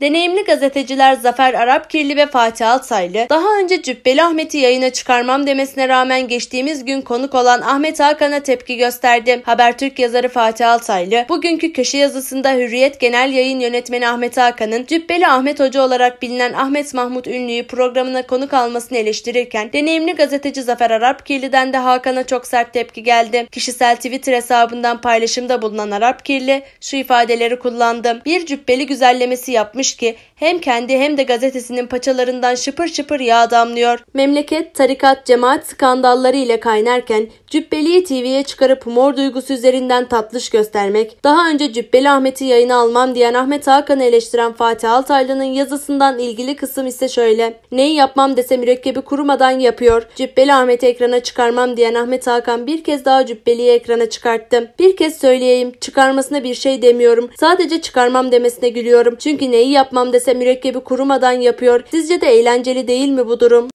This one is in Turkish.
Deneyimli gazeteciler Zafer Arapkirli ve Fatih Altaylı daha önce Cübbeli Ahmet'i yayına çıkarmam demesine rağmen geçtiğimiz gün konuk olan Ahmet Hakan'a tepki gösterdi. Habertürk yazarı Fatih Altaylı bugünkü köşe yazısında Hürriyet Genel Yayın Yönetmeni Ahmet Hakan'ın Cübbeli Ahmet Hoca olarak bilinen Ahmet Mahmut Ünlü'yü programına konuk almasını eleştirirken deneyimli gazeteci Zafer Arapkirli'den de Hakan'a çok sert tepki geldi. Kişisel Twitter hesabından paylaşımda bulunan Arapkirli şu ifadeleri kullandı. Bir cübbeli güzellemesi yapmış tutmuş ki hem kendi hem de gazetesinin paçalarından şıpır şıpır yağ damlıyor. Memleket tarikat cemaat skandalları ile kaynarken Cübbeli'yi TV'ye çıkarıp mor duygusu üzerinden tatlış göstermek, daha önce Cübbeli Ahmet'i yayına almam diyen Ahmet Hakan'ı eleştiren Fatih Altaylı'nın yazısından ilgili kısım ise şöyle. Neyi yapmam dese mürekkebi kurumadan yapıyor. Cübbeli Ahmet'i ekrana çıkarmam diyen Ahmet Hakan bir kez daha Cübbeli'yi ekrana çıkarttı. Bir kez söyleyeyim çıkarmasına bir şey demiyorum. Sadece çıkarmam demesine gülüyorum. Çünkü neyi yapmam dese mürekkebi kurumadan yapıyor. Sizce de eğlenceli değil mi bu durum?